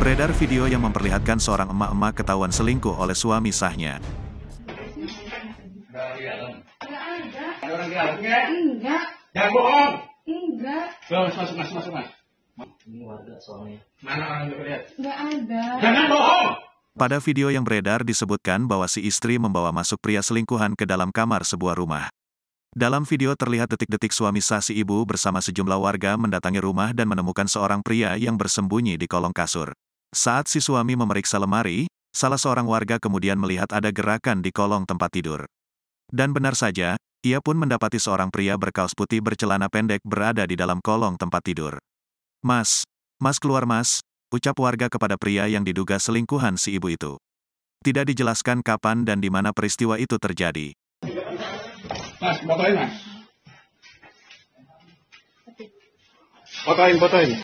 Beredar video yang memperlihatkan seorang emak-emak ketahuan selingkuh oleh suami sahnya. Enggak. Pada video yang beredar disebutkan bahwa si istri membawa masuk pria selingkuhan ke dalam kamar sebuah rumah. Dalam video terlihat detik-detik suami sah si ibu bersama sejumlah warga mendatangi rumah dan menemukan seorang pria yang bersembunyi di kolong kasur. Saat si suami memeriksa lemari, salah seorang warga kemudian melihat ada gerakan di kolong tempat tidur. Dan benar saja, ia pun mendapati seorang pria berkaos putih bercelana pendek berada di dalam kolong tempat tidur. Mas, mas keluar mas, ucap warga kepada pria yang diduga selingkuhan si ibu itu. Tidak dijelaskan kapan dan di mana peristiwa itu terjadi. Mas, botolin mas. Botolin, botolin.